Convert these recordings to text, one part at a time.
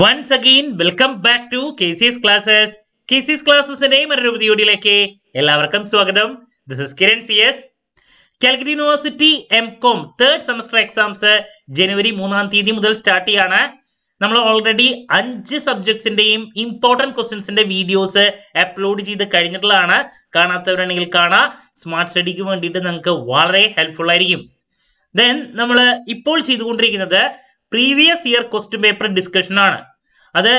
once again welcome back to K C S classes K C S ക്ലാസ്സസിന്റെ മറ്റൊരു പുതിയോടിയിലേക്ക് എല്ലാവർക്കും സ്വാഗതം this is Kiran C S Calicut university M com third semester exams ജനുവരി മൂന്നാം തീയതി മുതൽ സ്റ്റാർട്ട് ചെയ്യാണ് നമ്മൾ ഓൾറെഡി അഞ്ച് സബ്ജക്ട്സിൻ്റെയും ഇമ്പോർട്ടൻറ്റ് ക്വസ്റ്റ്യൻസിൻ്റെ വീഡിയോസ് അപ്ലോഡ് ചെയ്ത് കഴിഞ്ഞിട്ടുള്ളതാണ് കാണാത്തവരാണെങ്കിൽ കാണാം സ്മാർട്ട് സ്റ്റഡിക്ക് വേണ്ടിയിട്ട് നിങ്ങൾക്ക് വളരെ ഹെൽപ്ഫുൾ ആയിരിക്കും ദെൻ നമ്മൾ ഇപ്പോൾ ചെയ്തുകൊണ്ടിരിക്കുന്നത് പ്രീവിയസ് ഇയർ ക്വസ്റ്റ്യൻ പേപ്പർ ഡിസ്കഷനാണ് അത്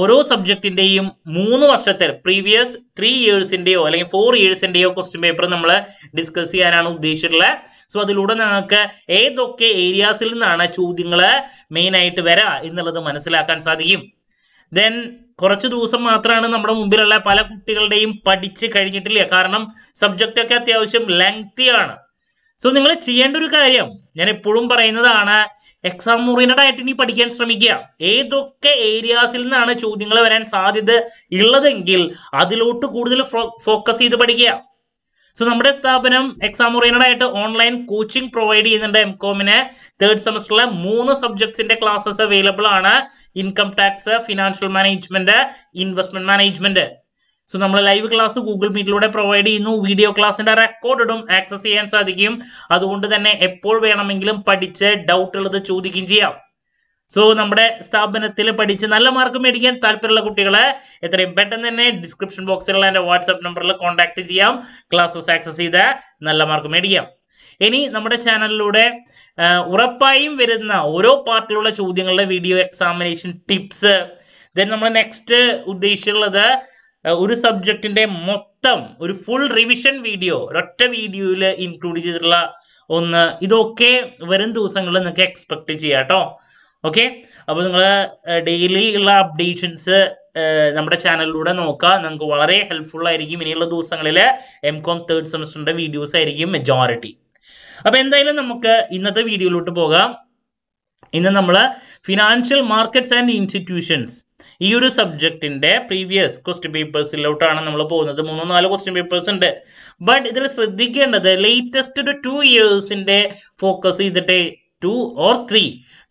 ഓരോ സബ്ജക്റ്റിൻ്റെയും മൂന്ന് വർഷത്തെ പ്രീവിയസ് ത്രീ ഇയേഴ്സിൻ്റെയോ അല്ലെങ്കിൽ ഫോർ ഇയേഴ്സിൻ്റെയോ ക്വസ്റ്റ്യൻ പേപ്പർ നമ്മൾ ഡിസ്കസ് ചെയ്യാനാണ് ഉദ്ദേശിച്ചിട്ടുള്ളത് സോ അതിലൂടെ നിങ്ങൾക്ക് ഏതൊക്കെ ഏരിയാസിൽ നിന്നാണ് ചോദ്യങ്ങൾ മെയിനായിട്ട് വരാ എന്നുള്ളത് മനസ്സിലാക്കാൻ സാധിക്കും ദെൻ കുറച്ച് ദിവസം മാത്രമാണ് നമ്മുടെ മുമ്പിലുള്ള പല കുട്ടികളുടെയും പഠിച്ച് കഴിഞ്ഞിട്ടില്ല കാരണം സബ്ജക്റ്റൊക്കെ അത്യാവശ്യം ലെങ്തിയാണ് സോ നിങ്ങൾ ചെയ്യേണ്ട ഒരു കാര്യം ഞാൻ എപ്പോഴും പറയുന്നതാണ് എക്സാം ഓറിയൻറ്റഡ് ആയിട്ട് ഇനി പഠിക്കാൻ ശ്രമിക്കുക ഏതൊക്കെ ഏരിയാസിൽ നിന്നാണ് ചോദ്യങ്ങൾ വരാൻ സാധ്യത ഉള്ളതെങ്കിൽ അതിലോട്ട് കൂടുതൽ ഫോക്കസ് ചെയ്ത് പഠിക്കുക സോ നമ്മുടെ സ്ഥാപനം എക്സാം ഓറിയൻറ്റഡ് ആയിട്ട് ഓൺലൈൻ കോച്ചിങ് പ്രൊവൈഡ് ചെയ്യുന്നുണ്ട് എം കോമിന് തേർഡ് സെമസ്റ്ററിലെ മൂന്ന് സബ്ജക്ട്സിന്റെ ക്ലാസ്സസ് അവൈലബിൾ ആണ് income tax financial management investment management so നമ്മൾ ലൈവ് ക്ലാസ് ഗൂഗിൾ മീറ്റിലൂടെ പ്രൊവൈഡ് ചെയ്യുന്നു വീഡിയോ ക്ലാസ്സിൻ്റെ റെക്കോർഡ് ഇടും ആക്സസ് ചെയ്യാൻ സാധിക്കും അതുകൊണ്ട് തന്നെ എപ്പോൾ വേണമെങ്കിലും പഠിച്ച് ഡൗട്ട് ഉള്ളത് ചോദിക്കുകയും ചെയ്യാം സോ നമ്മുടെ സ്ഥാപനത്തിൽ പഠിച്ച് നല്ല മാർക്ക് മേടിക്കാൻ താല്പര്യമുള്ള കുട്ടികളെ എത്രയും പെട്ടെന്ന് തന്നെ ഡിസ്ക്രിപ്ഷൻ ബോക്സിലുള്ള എൻ്റെ വാട്സപ്പ് നമ്പറിൽ കോൺടാക്ട് ചെയ്യാം ക്ലാസ്സസ് ആക്സസ് ചെയ്ത് നല്ല മാർക്ക് മേടിക്കാം ഇനി നമ്മുടെ ചാനലിലൂടെ ഉറപ്പായും വരുന്ന ഓരോ പാർട്ടിലുള്ള ചോദ്യങ്ങളുടെ വീഡിയോ എക്സാമിനേഷൻ ടിപ്സ് ദെൻ നമ്മൾ നെക്സ്റ്റ് ഉദ്ദേശിച്ചുള്ളത് ഒരു സബ്ജക്റ്റിന്റെ മൊത്തം ഒരു ഫുൾ റിവിഷൻ വീഡിയോ ഒരൊറ്റ വീഡിയോയിൽ ഇൻക്ലൂഡ് ചെയ്തിട്ടുള്ള ഒന്ന് ഇതൊക്കെ വരും ദിവസങ്ങളിൽ നിങ്ങൾക്ക് എക്സ്പെക്ട് ചെയ്യാം കേട്ടോ ഓക്കെ അപ്പോൾ നിങ്ങൾ ഡെയിലി ഉള്ള അപ്ഡേഷൻസ് നമ്മുടെ ചാനലിലൂടെ നോക്കുക നിങ്ങൾക്ക് വളരെ ഹെൽപ്ഫുൾ ആയിരിക്കും ഇനിയുള്ള ദിവസങ്ങളിൽ എം കോം തേർഡ് സെമസ്റ്ററിൻ്റെ വീഡിയോസ് ആയിരിക്കും മെജോറിറ്റി അപ്പോൾ എന്തായാലും നമുക്ക് ഇന്നത്തെ വീഡിയോയിലോട്ട് പോകാം ഇന്ന് നമ്മൾ ഫിനാൻഷ്യൽ മാർക്കറ്റ്സ് ആൻഡ് ഇൻസ്റ്റിറ്റ്യൂഷൻസ് ഈ ഒരു സബ്ജക്റ്റിൻ്റെ പ്രീവിയസ് ക്വസ്റ്റ്യൻ പേപ്പേഴ്സിലോട്ടാണ് നമ്മൾ പോകുന്നത് മൂന്നോ നാലോ ക്വസ്റ്റ്യൻ പേപ്പേഴ്സ് ഉണ്ട് ബട്ട് ഇതിൽ ശ്രദ്ധിക്കേണ്ടത് ലേറ്റസ്റ്റ് ഒരു ടു ഇയേഴ്സിൻ്റെ ഫോക്കസ് ചെയ്തിട്ട് ടു ഓർ ത്രീ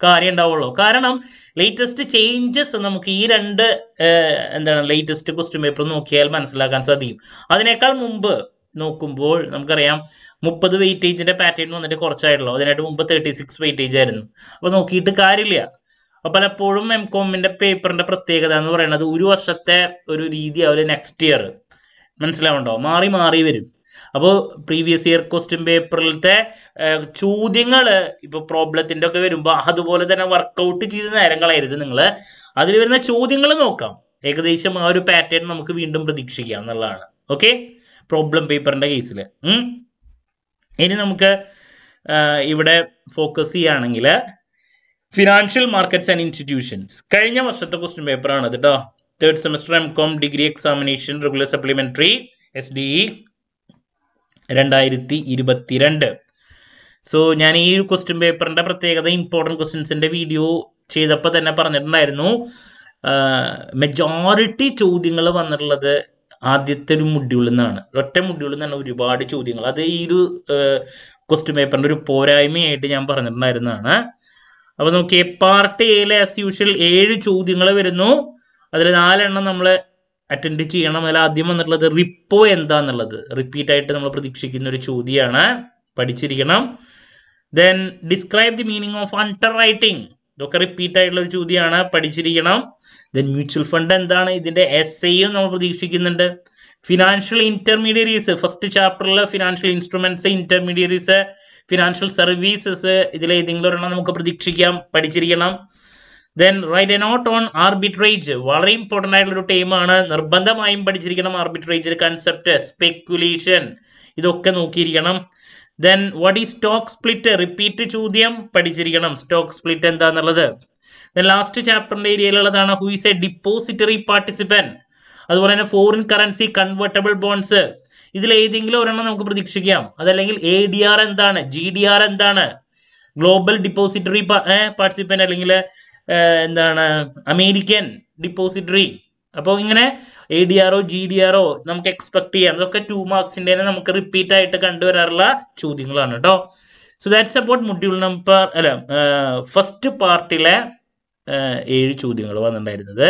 കാര്യം ഉണ്ടാവുള്ളൂ കാരണം ലേറ്റസ്റ്റ് ചേഞ്ചസ് നമുക്ക് ഈ രണ്ട് എന്താണ് ലേറ്റസ്റ്റ് ക്വസ്റ്റ്യൻ പേപ്പർ നോക്കിയാൽ മനസ്സിലാക്കാൻ സാധിക്കും അതിനേക്കാൾ മുമ്പ് നോക്കുമ്പോൾ നമുക്കറിയാം മുപ്പത് വെയിറ്റേജിൻ്റെ പാറ്റേൺ വന്നിട്ട് കുറച്ചായിട്ടുള്ളൂ അതിനായിട്ട് മുമ്പ് തേർട്ടി സിക്സ് വെയിറ്റേജ് ആയിരുന്നു അപ്പോൾ നോക്കിയിട്ട് കാര്യമില്ല അപ്പോൾ പലപ്പോഴും എം കോമിൻ്റെ പേപ്പറിൻ്റെ പ്രത്യേകത എന്ന് പറയുന്നത് ഒരു വർഷത്തെ ഒരു രീതി ആവില്ല നെക്സ്റ്റ് ഇയർ മനസ്സിലാവുണ്ടോ മാറി മാറി വരും അപ്പോൾ പ്രീവിയസ് ഇയർ ക്വസ്റ്റ്യൻ പേപ്പറിലത്തെ ചോദ്യങ്ങൾ ഇപ്പോൾ പ്രോബ്ലത്തിൻ്റെ ഒക്കെ വരുമ്പോൾ അതുപോലെ തന്നെ വർക്കൗട്ട് ചെയ്ത് നേരം കളയരുത് നിങ്ങൾ അതിൽ വരുന്ന ചോദ്യങ്ങൾ നോക്കാം ഏകദേശം ആ ഒരു പാറ്റേൺ നമുക്ക് വീണ്ടും പ്രതീക്ഷിക്കാം എന്നുള്ളതാണ് ഓക്കെ പ്രോബ്ലം പേപ്പറിൻ്റെ കേസിൽ ഇനി നമുക്ക് ഇവിടെ ഫോക്കസ് ചെയ്യുകയാണെങ്കിൽ ഫിനാൻഷ്യൽ മാർക്കറ്റ്സ് ആൻഡ് ഇൻസ്റ്റിറ്റ്യൂഷൻസ് കഴിഞ്ഞ വർഷത്തെ ക്വസ്റ്റ്യൻ പേപ്പറാണ് ആണ് കേട്ടോ third semester M com degree examination regular supplementary S D E രണ്ടായിരത്തി ഇരുപത്തിരണ്ട് സോ ഞാൻ ഈ ക്വസ്റ്റ്യൻ പേപ്പറിൻ്റെ പ്രത്യേകത ഇമ്പോർട്ടൻറ്റ് ക്വസ്റ്റ്യൻസിൻ്റെ വീഡിയോ ചെയ്തപ്പോൾ തന്നെ പറഞ്ഞിട്ടുണ്ടായിരുന്നു മെജോറിറ്റി ചോദ്യങ്ങൾ വന്നിട്ടുള്ളത് ആദ്യത്തെ ഒരു മുടികളിൽ നിന്നാണ് ഒറ്റ മുടികളിൽ നിന്നാണ് ഒരുപാട് ചോദ്യങ്ങൾ അത് ഈ ഒരു ക്വസ്റ്റ്യൻ പേപ്പറിൻ്റെ ഒരു പോരായ്മയായിട്ട് ഞാൻ പറഞ്ഞിട്ടുണ്ടായിരുന്നതാണ് അപ്പോൾ നോക്കിയേ പാർട്ട് എയിലെ ആസ് യൂഷ്വൽ ഏഴ് ചോദ്യങ്ങൾ വരുന്നു അതിൽ നാലെണ്ണം നമ്മൾ അറ്റൻഡ് ചെയ്യണം അതിൽ ആദ്യം വന്നിട്ടുള്ളത് റിപ്പോ എന്താന്നുള്ളത് റിപ്പീറ്റ് ആയിട്ട് നമ്മൾ പ്രതീക്ഷിക്കുന്ന ഒരു ചോദ്യമാണ് പഠിച്ചിരിക്കണം then describe the meaning of underwriting ഇതൊക്കെ റിപ്പീറ്റ് ആയിട്ടുള്ള ഒരു ചോദ്യമാണ് പഠിച്ചിരിക്കണം ദെൻ മ്യൂച്വൽ ഫണ്ട് എന്താണ് ഇതിന്റെ എസ് എയും നമ്മൾ പ്രതീക്ഷിക്കുന്നുണ്ട് ഫിനാൻഷ്യൽ ഇന്റർമീഡിയറീസ് ഫസ്റ്റ് ചാപ്റ്ററിലെ financial instruments intermediaries financial services ഇതിൽ ഏതെങ്കിലും ഒരെണ്ണം നമുക്ക് പ്രതീക്ഷിക്കാം പഠിച്ചിരിക്കണം then write a note on arbitrage വളരെ ഇമ്പോർട്ടൻ്റ് ആയിട്ടുള്ള ഒരു ടൈമാണ് നിർബന്ധമായും പഠിച്ചിരിക്കണം ആർബിട്രേജ് കൺസെപ്റ്റ് സ്പെക്കുലേഷൻ ഇതൊക്കെ നോക്കിയിരിക്കണം ദെൻ വാട്ട് ഈ സ്റ്റോക്ക് സ്പ്ലിറ്റ് റിപ്പീറ്റ് ചോദ്യം പഠിച്ചിരിക്കണം സ്റ്റോക്ക് സ്പ്ലിറ്റ് എന്താന്നുള്ളത് ദെൻ ലാസ്റ്റ് ചാപ്റ്ററിൻ്റെ ഏരിയയിലുള്ളതാണ് who is a depository participant അതുപോലെ തന്നെ ഫോറിൻ കറൻസി കൺവേർട്ടബിൾ ബോൺസ് ഇതിൽ ഏതെങ്കിലും ഒരെണ്ണം നമുക്ക് പ്രതീക്ഷിക്കാം അതല്ലെങ്കിൽ എ ഡി ആർ എന്താണ് ജി ഡി ആർ എന്താണ് ഗ്ലോബൽ ഡിപ്പോസിറ്ററി പാർട്ടിസിപ്പൻ്റ് അല്ലെങ്കിൽ എന്താണ് അമേരിക്കൻ ഡിപ്പോസിറ്ററി അപ്പോൾ ഇങ്ങനെ എ ഡി ആറോ ജി ഡി ആറോ നമുക്ക് എക്സ്പെക്ട് ചെയ്യാം അതൊക്കെ ടു മാർക്സിൻ്റെ തന്നെ നമുക്ക് റിപ്പീറ്റ് ആയിട്ട് കണ്ടുവരാറുള്ള ചോദ്യങ്ങളാണ് കേട്ടോ so that's about module number അല്ല ഫസ്റ്റ് പാർട്ടിലെ ഏഴ് ചോദ്യങ്ങൾ വന്നിട്ടുണ്ടായിരുന്നത്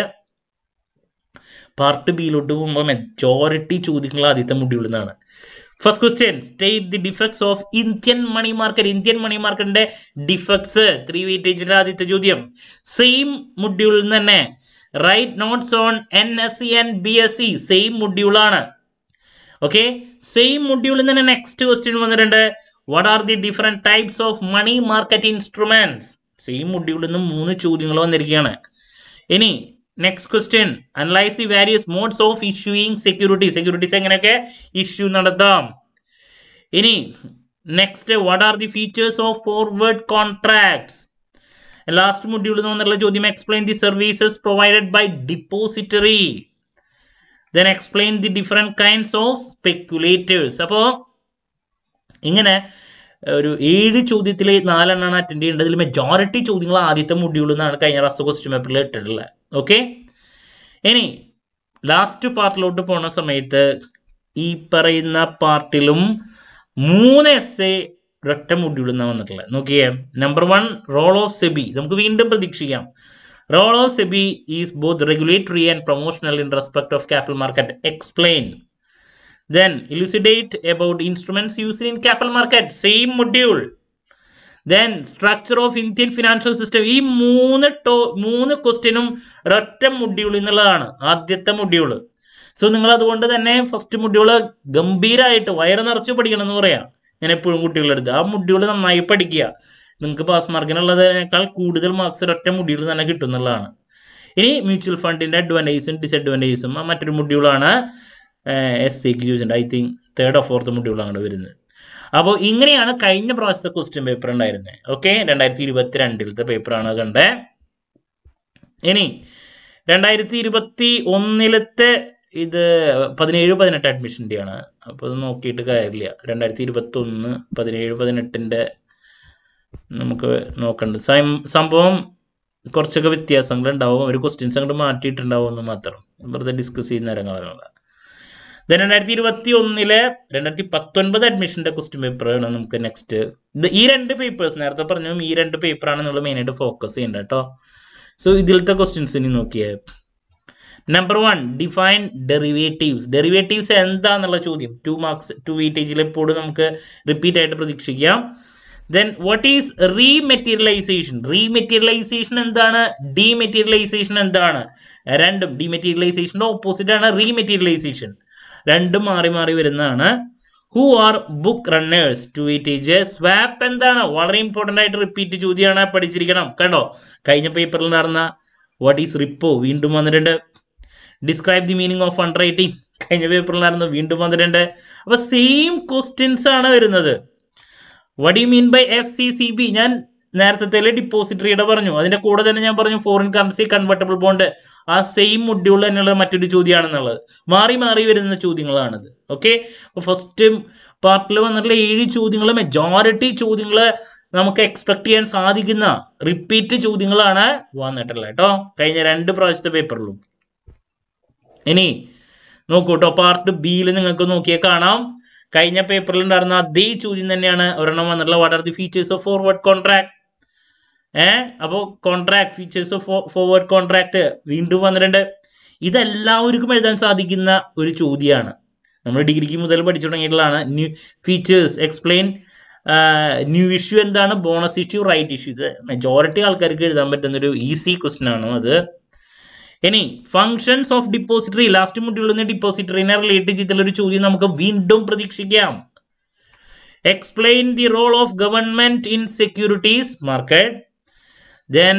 പാർട്ട് ബിയിലോട്ട് പോകുമ്പോൾ മെജോറിറ്റി ചോദ്യങ്ങൾ ആദ്യത്തെ മുടിയിൽ first question state the defects of Indian money market Indian money മാർക്കറ്റിന്റെ ഡിഫക്ട്സ് ത്രീ വെയിറ്റേജിന്റെ ആദ്യത്തെ ചോദ്യം സെയിം മുഡ്യൂൾ തന്നെ write notes on N S C and B S C same മുഡ്യൂളാണ് ഓക്കെ സെയിം മുഡ്യൂളിൽ തന്നെ നെക്സ്റ്റ് ക്വസ്റ്റ്യൻ വന്നിട്ടുണ്ട് what are the different types of money market instruments same മുഡ്യൂളിൽ നിന്ന് മൂന്ന് ചോദ്യങ്ങൾ വന്നിരിക്കുകയാണ് ഇനി next question analyse the various modes of issuing securities securities എങ്ങനെയൊക്കെ ഇഷ്യൂ നടത്താം ഇനി next what are the features of forward contracts last മൊഡ്യൂളിൽ വന്നിട്ടുള്ള ചോദ്യം explain the services provided by depository then explain the different kinds of speculators അപ്പോൾ ഇങ്ങനെ ഒരു ഏഴ് ചോദ്യത്തിൽ നാലെണ്ണമാണ് അറ്റൻഡ് ചെയ്യേണ്ടത് ഇതിൽ മെജോറിറ്റി ചോദ്യങ്ങൾ ആദ്യത്തെ മൊഡ്യൂളിൽ കഴിഞ്ഞ റാസ് ക്വസ്റ്റ്യൻ പേപ്പറിൽ ഇട്ടിട്ടുള്ളത് ഓക്കെ ഇനി ലാസ്റ്റ് പാർട്ടിലോട്ട് പോണ സമയത്ത് ഈ പറയുന്ന പാർട്ടിലും മൂന്ന് എസ് എ ഒരൊറ്റ മുടിയിടുന്ന വന്നിട്ടുള്ളത് നോക്കിയേ number one role of SEBI നമുക്ക് വീണ്ടും പ്രതീക്ഷിക്കാം role of SEBI is both regulatory and promotional in respect of capital market explain then elucidate about instruments used in capital market same module then structure of Indian financial system ഈ മൂന്ന് to മൂന്ന് ക്വസ്റ്റ്യനും ഒരൊറ്റ മുഡ്യൂൾ എന്നുള്ളതാണ് ആദ്യത്തെ മുടിയുള് സോ നിങ്ങൾ അതുകൊണ്ട് തന്നെ ഫസ്റ്റ് മുടിയുള് ഗംഭീരമായിട്ട് വയറ് നിറച്ച് പഠിക്കണം എന്ന് പറയാം ഞാൻ എപ്പോഴും കുട്ടികളെടുത്ത് ആ മുടിയുള് നന്നായി പഠിക്കുക നിങ്ങൾക്ക് പാസ് മാർക്കിനുള്ളതിനേക്കാൾ കൂടുതൽ മാർക്സ് ഒരൊറ്റ മുടിയുള് തന്നെ കിട്ടുന്നുള്ളതാണ് ഇനി മ്യൂച്വൽ ഫണ്ടിൻ്റെ അഡ്വാൻറ്റേജസും ഡിസഡ്വാൻറ്റേജസും മറ്റൊരു മുടിയുള്ളാണ് S C I think third of fourth മുടിയുള്ളാണ് വരുന്നത് അപ്പോൾ ഇങ്ങനെയാണ് കഴിഞ്ഞ പ്രാവശ്യത്തെ ക്വസ്റ്റ്യൻ പേപ്പർ ഉണ്ടായിരുന്നത് ഓക്കെ രണ്ടായിരത്തി ഇരുപത്തി രണ്ടിലത്തെ പേപ്പറാണ് കണ്ടത് ഇനി രണ്ടായിരത്തി ഇരുപത്തി ഒന്നിലത്തെ ഇത് പതിനേഴ് പതിനെട്ട് അഡ്മിഷൻ്റെയാണ് അപ്പോൾ അത് നോക്കിയിട്ട് കാര്യമില്ല രണ്ടായിരത്തി ഇരുപത്തി ഒന്ന് പതിനേഴ് പതിനെട്ടിൻ്റെ നമുക്ക് നോക്കണ്ട സംഭവം കുറച്ചൊക്കെ വ്യത്യാസങ്ങളുണ്ടാവും ഒരു ക്വസ്റ്റ്യൻസ് അങ്ങോട്ട് മാറ്റിയിട്ടുണ്ടാവും എന്ന് മാത്രം വെറുതെ ഡിസ്കസ് ചെയ്യുന്ന രംഗങ്ങളാണ് ദെൻ രണ്ടായിരത്തി ഇരുപത്തി ഒന്നിലെ രണ്ടായിരത്തി പത്തൊൻപത് അഡ്മിഷൻ്റെ ക്വസ്റ്റ്യൻ പേപ്പർ പേപ്പറാണ് നമുക്ക് നെക്സ്റ്റ് ഇത് ഈ രണ്ട് പേപ്പേഴ്സ് നേരത്തെ പറഞ്ഞു ഈ രണ്ട് പേപ്പറാണ് നമ്മൾ മെയിനായിട്ട് ഫോക്കസ് ചെയ്യേണ്ടത് കേട്ടോ സോ ഇതിലത്തെ ക്വസ്റ്റ്യൻസ് ഇനി നോക്കിയേ number one define derivatives derivatives എന്താന്നുള്ള ചോദ്യം ടു മാർക്സ് ടു വീറ്റേജിൽ എപ്പോഴും നമുക്ക് റിപ്പീറ്റ് ആയിട്ട് പ്രതീക്ഷിക്കാം then what is rematerialisation rematerialisation എന്താണ് ഡീമെറ്റീരിയലൈസേഷൻ എന്താണ് രണ്ടും ഡീമെറ്റീരിയലൈസേഷൻ്റെ ഓപ്പോസിറ്റ് ആണ് റീമെറ്റീരിയലൈസേഷൻ രണ്ടും മാറി മാറി വരുന്നതാണ് who are book runners to E T J swap എന്താണ് വളരെ ഇമ്പോർട്ടൻ്റ് ആയിട്ട് റിപ്പീറ്റ് ചോദ്യമാണ് പഠിച്ചിരിക്കണം കണ്ടോ കഴിഞ്ഞ പേപ്പറിൽ നടന്ന വാട്ട് ഈസ് റിപ്പോ വീണ്ടും വന്നിട്ടുണ്ട് describe the meaning of underwriting കഴിഞ്ഞ പേപ്പറിൽ നടന്ന് വീണ്ടും വന്നിട്ടുണ്ട് അപ്പോൾ സെയിം ക്വസ്റ്റ്യൻസ് ആണ് വരുന്നത് what you mean by F C C B ഞാൻ നേരത്തെ ഇട പറഞ്ഞു അതിന്റെ കൂടെ തന്നെ ഞാൻ പറഞ്ഞു ഫോറിൻ കറൻസി കൺവെർട്ടബിൾ ബോണ്ട് ആ സെയിം മൊഡ്യൂൾ തന്നെയുള്ള മറ്റൊരു ചോദ്യമാണെന്നുള്ളത് മാറി മാറി വരുന്ന ചോദ്യങ്ങളാണിത് ഓക്കെ അപ്പോൾ ഫസ്റ്റ് പാർട്ടിൽ വന്നിട്ടുള്ള ഏഴ് ചോദ്യങ്ങൾ മെജോറിറ്റി ചോദ്യങ്ങൾ നമുക്ക് എക്സ്പെക്ട് ചെയ്യാൻ സാധിക്കുന്ന റിപ്പീറ്റ് ചോദ്യങ്ങളാണ് വന്നിട്ടുള്ളത് കേട്ടോ കഴിഞ്ഞ രണ്ട് പ്രാവശ്യത്തെ പേപ്പറിലും ഇനി നോക്കൂ കേട്ടോ പാർട്ട് ബിയിൽ നിങ്ങൾക്ക് നോക്കിയാൽ കാണാം കഴിഞ്ഞ പേപ്പറിൽ ഉണ്ടായിരുന്ന അതേ ചോദ്യം തന്നെയാണ് ഒരെണ്ണം വന്നിട്ടുള്ള what are the features of forward contract ഏഹ് അപ്പോൾ കോൺട്രാക്ട് ഫീച്ചേഴ്സ് ഫോർവേഡ് കോൺട്രാക്ട് വീണ്ടും വന്നിട്ടുണ്ട് ഇതെല്ലാവർക്കും എഴുതാൻ സാധിക്കുന്ന ഒരു ചോദ്യമാണ് നമ്മൾ ഡിഗ്രിക്ക് മുതൽ പഠിച്ചു തുടങ്ങിയിട്ടുള്ളതാണ് new features explain new issue എന്താണ് ബോണസ് ഇഷ്യൂ റൈറ്റ് ഇഷ്യൂ ഇത് മെജോറിറ്റി ആൾക്കാർക്ക് എഴുതാൻ പറ്റുന്ന ഒരു ഈസി ക്വസ്റ്റൻ ആണ് അത് ഇനി ഫങ്ഷൻസ് ഓഫ് ഡിപ്പോസിറ്ററി ലാസ്റ്റ് മുട്ടിൽ നിന്ന് ഡിപ്പോസിറ്ററിനെ റിലേറ്റ് ചെയ്തിട്ടുള്ള ഒരു ചോദ്യം നമുക്ക് വീണ്ടും പ്രതീക്ഷിക്കാം explain the role of government in securities market then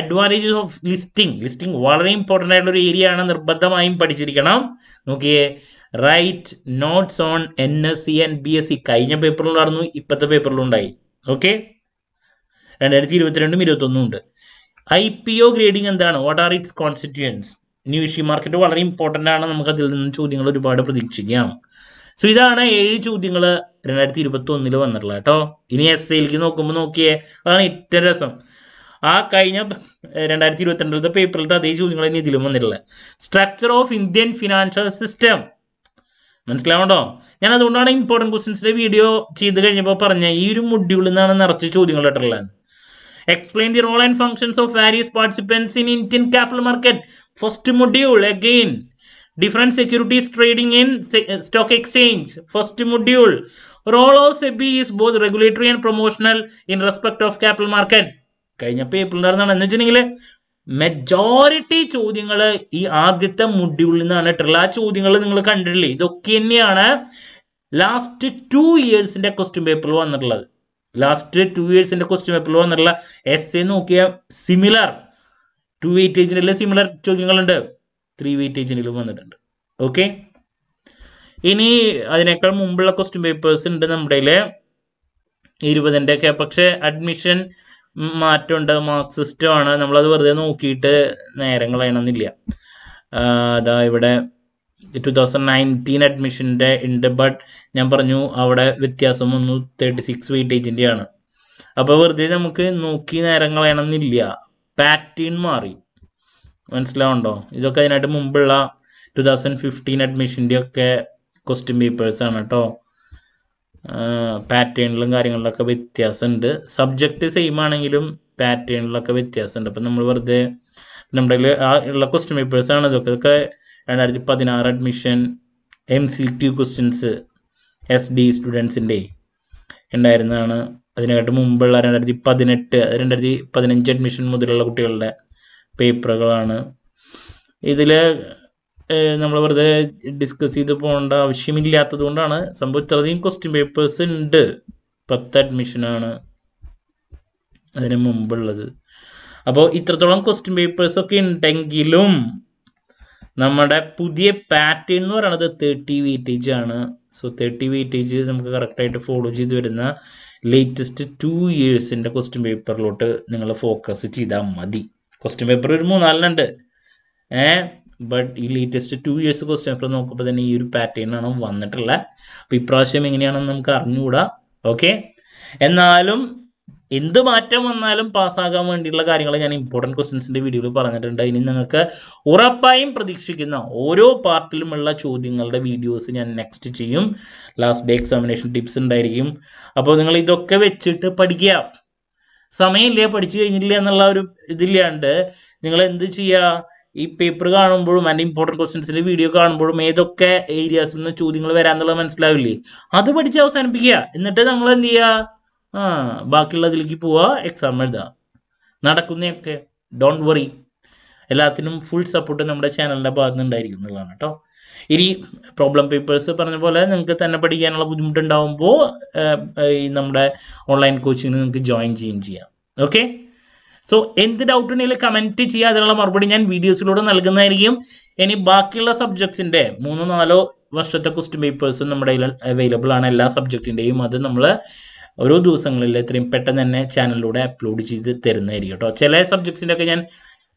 advantages of listing listing വളരെ ഇമ്പോർട്ടൻ്റ് ആയിട്ടുള്ള ഒരു ഏരിയ ആണ് നിർബന്ധമായും പഠിച്ചിരിക്കണം നോക്കിയേ write notes on N S C and B S C കഴിഞ്ഞ പേപ്പറിലുണ്ടായിരുന്നു ഇപ്പോഴത്തെ പേപ്പറിലുണ്ടായി ഓക്കെ രണ്ടായിരത്തി ഇരുപത്തിരണ്ടും ഇരുപത്തൊന്നും ഉണ്ട് ഐ പി ഒ ഗ്രേഡിംഗ് എന്താണ് what are its constituents new issue market വളരെ ഇമ്പോർട്ടൻ്റ് ആണ് നമുക്ക് അതിൽ നിന്ന് ചോദ്യങ്ങൾ ഒരുപാട് പ്രതീക്ഷിക്കാം സോ ഇതാണ് ഏഴ് ചോദ്യങ്ങൾ രണ്ടായിരത്തി ഇരുപത്തി ഒന്നിൽ വന്നിട്ടുള്ളത് കേട്ടോ ഇനി എസ് എയിലേക്ക് നോക്കുമ്പോൾ നോക്കിയേ അതാണ് ഏറ്റവും രസം ആ കഴിഞ്ഞ രണ്ടായിരത്തി ഇരുപത്തിരണ്ടിലത്തെ പേപ്പറിലത്തെ അതേ ചോദ്യങ്ങൾ തന്നെ ഇതിലും വന്നിട്ടുള്ളത് structure of Indian financial system മനസ്സിലാവണ്ടോ ഞാൻ അതുകൊണ്ടാണ് ഇമ്പോർട്ടൻറ്റ് ക്വസ്റ്റ്യൻസിൻ്റെ വീഡിയോ ചെയ്ത് കഴിഞ്ഞപ്പോൾ പറഞ്ഞ ഈ ഒരു മുഡ്യൂളിൽ നിന്നാണ് നിറച്ച് ചോദ്യങ്ങൾ ഇട്ടുള്ളത് explain the role and functions of various participants in Indian capital market first module again different securities trading in stock exchange first module role of SEBI is both regulatory and promotional in respect of capital market കഴിഞ്ഞപ്പോൾ April നടന്നാണ് എന്ന് വെച്ചിട്ടുണ്ടെങ്കിൽ majority ചോദ്യങ്ങൾ ഈ ആദ്യത്തെ മുടിയുള്ളിൽ നിന്നാണ് ഇട്ടിട്ടുള്ളത് ആ ചോദ്യങ്ങൾ നിങ്ങൾ കണ്ടിട്ടില്ലേ ഇതൊക്കെ തന്നെയാണ് ലാസ്റ്റ് ടു ഇയേഴ്സിൻ്റെ ക്വസ്റ്റ്യൻ പേപ്പറിൽ വന്നിട്ടുള്ളത് ലാസ്റ്റ് ടു ഇയേഴ്സിൻ്റെ ക്വസ്റ്റ്യൻ പേപ്പറിൽ വന്നിട്ടുള്ള എസ് എ നോക്കിയ സിമിലർ ടു വെയിറ്റേജിനുള്ള സിമിലർ ചോദ്യങ്ങളുണ്ട് ത്രീ വെയിറ്റേജിനിലും വന്നിട്ടുണ്ട് ഓക്കെ ഇനി അതിനേക്കാൾ മുമ്പുള്ള ക്വസ്റ്റ്യൻ പേപ്പേഴ്സ് ഉണ്ട് നമ്മുടെ ഇരുപതിൻ്റെയൊക്കെ പക്ഷേ അഡ്മിഷൻ മാറ്റമുണ്ട് മാർക്സിസ്റ്റുമാണ് നമ്മളത് വെറുതെ നോക്കിയിട്ട് നേരം കളയണമെന്നില്ല അതാ ഇവിടെ ടു തൗസൻഡ് നയൻറ്റീൻ അഡ്മിഷൻ്റെ ഉണ്ട് ബട്ട് ഞാൻ പറഞ്ഞു അവിടെ വ്യത്യാസം ഒന്ന് തേർട്ടി സിക്സ് വെയിറ്റേജിൻ്റെ ആണ് അപ്പോൾ വെറുതെ നമുക്ക് നോക്കി നേരം കളയണമെന്നില്ല പാറ്റേൺ മാറി മനസ്സിലാവുണ്ടോ ഇതൊക്കെ അതിനായിട്ട് മുമ്പുള്ള ടു തൗസൻഡ് ഫിഫ്റ്റീൻ അഡ്മിഷൻ്റെ ഒക്കെ ക്വസ്റ്റ്യൻ പേപ്പേഴ്സാണ് കേട്ടോ പാറ്റേണിലും കാര്യങ്ങളിലൊക്കെ വ്യത്യാസമുണ്ട് സബ്ജക്റ്റ് സെയിം ആണെങ്കിലും പാറ്റേണിലൊക്കെ വ്യത്യാസമുണ്ട് അപ്പം നമ്മൾ വെറുതെ നമ്മുടെ ആ ഉള്ള ക്വസ്റ്റ്യൻ പേപ്പേഴ്സ് ആണ് ഇതൊക്കെ ഇതൊക്കെ രണ്ടായിരത്തി പതിനാറ് admission M C T questions S D സ്റ്റുഡൻസിൻ്റെ ഉണ്ടായിരുന്നതാണ് അതിനെക്കാട്ട് മുമ്പുള്ള രണ്ടായിരത്തി പതിനെട്ട് രണ്ടായിരത്തി പതിനഞ്ച് അഡ്മിഷൻ മുതലുള്ള കുട്ടികളുടെ പേപ്പറുകളാണ് ഇതിൽ നമ്മൾ വെറുതെ ഡിസ്കസ് ചെയ്ത് പോകേണ്ട ആവശ്യമില്ലാത്തത് കൊണ്ടാണ് സംഭവം ഇത്രയധികം ക്വസ്റ്റ്യൻ പേപ്പേഴ്സ് ഉണ്ട് പത്ത് അഡ്മിഷനാണ് അതിന് മുമ്പുള്ളത് അപ്പോൾ ഇത്രത്തോളം ക്വസ്റ്റ്യൻ പേപ്പേഴ്സ് ഒക്കെ ഉണ്ടെങ്കിലും നമ്മുടെ പുതിയ പാറ്റേൺ എന്ന് പറയുന്നത് തേർട്ടി വെയിറ്റേജ് ആണ് സോ തേർട്ടി വെയിറ്റേജ് നമുക്ക് കറക്റ്റായിട്ട് ഫോളോ ചെയ്ത് വരുന്ന ലേറ്റസ്റ്റ് ടു ഇയേഴ്സിൻ്റെ ക്വസ്റ്റ്യൻ പേപ്പറിലോട്ട് നിങ്ങൾ ഫോക്കസ് ചെയ്താൽ മതി ക്വസ്റ്റ്യൻ പേപ്പർ ഒരു മൂന്നാലിനുണ്ട് ഏഹ് ബട്ട് ഈ latest two years question paper നോക്കുമ്പോൾ തന്നെ ഈ ഒരു പാറ്റേണാണ് വന്നിട്ടുള്ളത് അപ്പോൾ ഇപ്രാവശ്യം എങ്ങനെയാണെന്ന് നമുക്ക് അറിഞ്ഞുകൂടാ ഓക്കെ എന്നാലും എന്ത് മാറ്റം വന്നാലും പാസ്സാകാൻ വേണ്ടിയിട്ടുള്ള കാര്യങ്ങൾ ഞാൻ ഇമ്പോർട്ടൻറ്റ് ക്വസ്റ്റ്യൻസിൻ്റെ വീഡിയോയിൽ പറഞ്ഞിട്ടുണ്ട് ഇനി നിങ്ങൾക്ക് ഉറപ്പായും പ്രതീക്ഷിക്കുന്ന ഓരോ പാർട്ടിലുമുള്ള ചോദ്യങ്ങളുടെ വീഡിയോസ് ഞാൻ നെക്സ്റ്റ് ചെയ്യും ലാസ്റ്റ് ഡേ എക്സാമിനേഷൻ ടിപ്സ് ഉണ്ടായിരിക്കും അപ്പോൾ നിങ്ങൾ ഇതൊക്കെ വെച്ചിട്ട് പഠിക്കുക സമയമില്ല പഠിച്ചു കഴിഞ്ഞില്ല എന്നുള്ള ഒരു ഇതില്ലാണ്ട് നിങ്ങൾ എന്ത് ചെയ്യുക ഈ പേപ്പർ കാണുമ്പോഴും അതിൻ്റെ ഇമ്പോർട്ടൻറ്റ് ക്വസ്റ്റൻസിൻ്റെ വീഡിയോ കാണുമ്പോഴും ഏതൊക്കെ ഏരിയാസിൽ നിന്ന് ചോദ്യങ്ങൾ വരാന്നുള്ളത് മനസ്സിലാവില്ലേ അത് പഠിച്ച് അവസാനിപ്പിക്കുക എന്നിട്ട് നമ്മൾ എന്ത് ചെയ്യുക ആ ബാക്കിയുള്ളതിലേക്ക് പോവുക എക്സാം എഴുതുക നടക്കുന്നതൊക്കെ ഡോണ്ട് വറി എല്ലാത്തിനും ഫുൾ സപ്പോർട്ട് നമ്മുടെ ചാനലിൻ്റെ ഭാഗത്ത് നിന്നുണ്ടായിരിക്കും എന്നുള്ളതാണ് കേട്ടോ ഇനി പ്രോബ്ലം പേപ്പേഴ്സ് പറഞ്ഞ പോലെ നിങ്ങൾക്ക് തന്നെ പഠിക്കാനുള്ള ബുദ്ധിമുട്ടുണ്ടാകുമ്പോൾ ഈ നമ്മുടെ ഓൺലൈൻ കോച്ചിങ്ങിന് നിങ്ങൾക്ക് ജോയിൻ ചെയ്യുകയും ചെയ്യാം ഓക്കെ സോ എന്ത് ഉണ്ടെങ്കിൽ കമൻറ്റ് ചെയ്യുക അതിനുള്ള മറുപടി ഞാൻ വീഡിയോസിലൂടെ നൽകുന്നതായിരിക്കും ഇനി ബാക്കിയുള്ള സബ്ജക്ട്സിൻ്റെ മൂന്നോ നാലോ വർഷത്തെ ക്വസ്റ്റ്യൻ പേപ്പേഴ്സും നമ്മുടെ കയ്യിൽ അവൈലബിൾ ആണ് എല്ലാ സബ്ജക്റ്റിൻ്റെയും അത് നമ്മൾ ഓരോ ദിവസങ്ങളിൽ എത്രയും പെട്ടെന്ന് തന്നെ ചാനലിലൂടെ അപ്ലോഡ് ചെയ്ത് തരുന്നതായിരിക്കും കേട്ടോ ചില സബ്ജക്ട്സിൻ്റെ ഒക്കെ ഞാൻ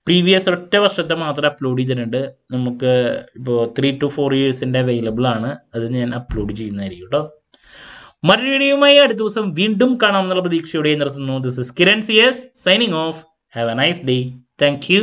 പ്രീവിയസ് ഒറ്റ വർഷത്തെ മാത്രം അപ്ലോഡ് ചെയ്തിട്ടുണ്ട് നമുക്ക് ഇപ്പോൾ ത്രീ ടു ഫോർ ഇയേഴ്സിൻ്റെ അവൈലബിൾ ആണ് അത് ഞാൻ അപ്ലോഡ് ചെയ്യുന്നതായിരിക്കും കേട്ടോ മറ്റൊരു വീഡിയോയുമായി അടുത്ത ദിവസം വീണ്ടും കാണാമെന്നുള്ള പ്രതീക്ഷയോടെ നിർത്തുന്നു this is Kiran C S signing off have a nice day thank U